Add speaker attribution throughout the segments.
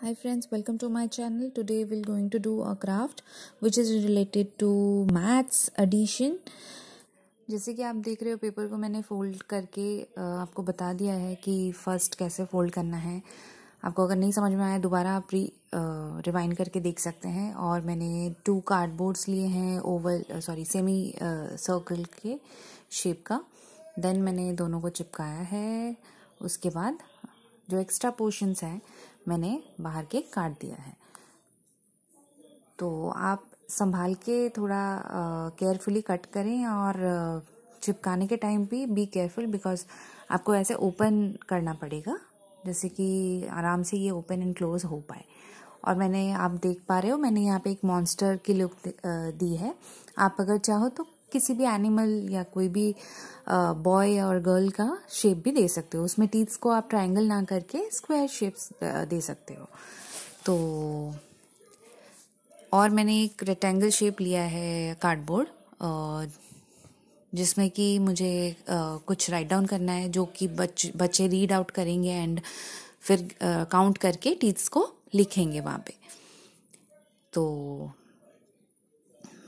Speaker 1: hi friends welcome to my channel today we're going to do a craft which is related to maths addition जैसे कि आप देख रहे हो paper को मैंने फोल्ड करके आपको बता दिया है कि फ़र्स्ट कैसे फोल्ड करना है आपको अगर नहीं समझ में आया दोबारा आप री रिवाइंड करके देख सकते हैं और मैंने टू कार्डबोर्ड्स लिए हैं ओवल सॉरी सेमी सर्कल के शेप का देन मैंने दोनों को चिपकाया है उसके बाद जो एक्स्ट्रा पोर्शंस हैं मैंने बाहर के काट दिया है तो आप संभाल के थोड़ा केयरफुली कट करें और चिपकाने के टाइम भी बी केयरफुल बिकॉज आपको ऐसे ओपन करना पड़ेगा जैसे कि आराम से ये ओपन एंड क्लोज हो पाए और मैंने आप देख पा रहे हो मैंने यहाँ पे एक मॉन्स्टर की लुक दी है आप अगर चाहो तो किसी भी एनिमल या कोई भी बॉय और गर्ल का शेप भी दे सकते हो उसमें टीथ्स को आप ट्राइंगल ना करके स्क्वायर शेप्स दे सकते हो तो और मैंने एक रेक्टेंगल शेप लिया है कार्डबोर्ड जिसमें कि मुझे कुछ राइट डाउन करना है जो कि बच बच्चे रीड आउट करेंगे एंड फिर काउंट करके टीथ्स को लिखेंगे वहाँ पे तो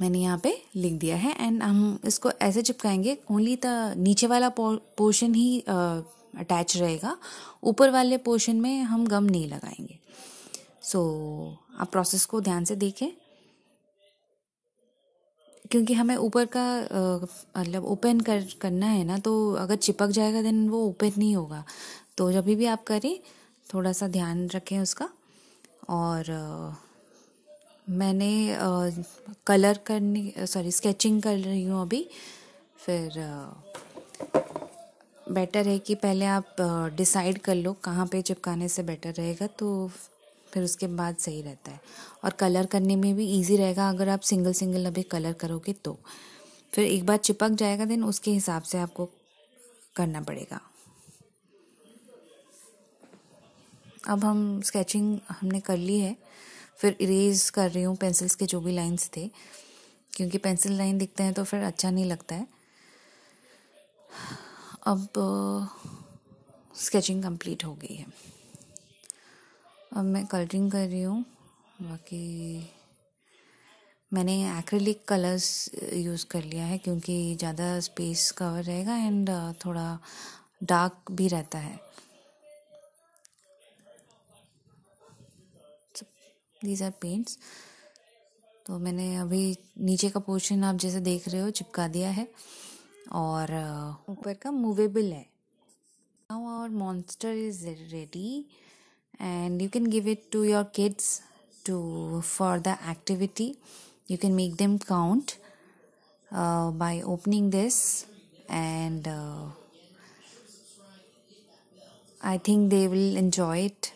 Speaker 1: मैंने यहाँ पे लिख दिया है एंड हम इसको ऐसे चिपकाएंगे ओनली द नीचे वाला पोर्शन ही अटैच रहेगा ऊपर वाले पोर्शन में हम गम नहीं लगाएंगे सो so, आप प्रोसेस को ध्यान से देखें क्योंकि हमें ऊपर का मतलब ओपन कर करना है ना तो अगर चिपक जाएगा देन वो ओपन नहीं होगा तो जब भी आप करें थोड़ा सा ध्यान रखें उसका और मैंने कलर करनी सॉरी स्केचिंग कर रही हूँ अभी फिर बेटर है कि पहले आप डिसाइड कर लो कहाँ पे चिपकाने से बेटर रहेगा तो फिर उसके बाद सही रहता है और कलर करने में भी इजी रहेगा अगर आप सिंगल सिंगल अभी कलर करोगे तो फिर एक बार चिपक जाएगा देन उसके हिसाब से आपको करना पड़ेगा अब हम स्केचिंग हमने कर ली है फिर इरेज कर रही हूँ पेंसिल्स के जो भी लाइंस थे क्योंकि पेंसिल लाइन दिखते हैं तो फिर अच्छा नहीं लगता है अब स्केचिंग कंप्लीट हो गई है अब मैं कलरिंग कर रही हूँ बाकी मैंने एक्रेलिक कलर्स यूज़ कर लिया है क्योंकि ज़्यादा स्पेस कवर रहेगा एंड थोड़ा डार्क भी रहता है दीज आर पेंट्स तो मैंने अभी नीचे का पोर्शन आप जैसे देख रहे हो चिपका दिया है और uh, ऊपर का मूवेबल है now our monster is ready and you can give it to your kids to for the activity you can make them count by opening this and I think they will enjoy it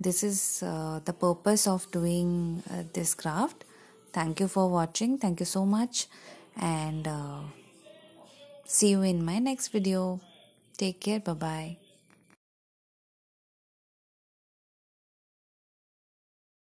Speaker 1: this is uh, the purpose of doing uh, this craft thank you for watching thank you so much and uh, see you in my next video take care bye bye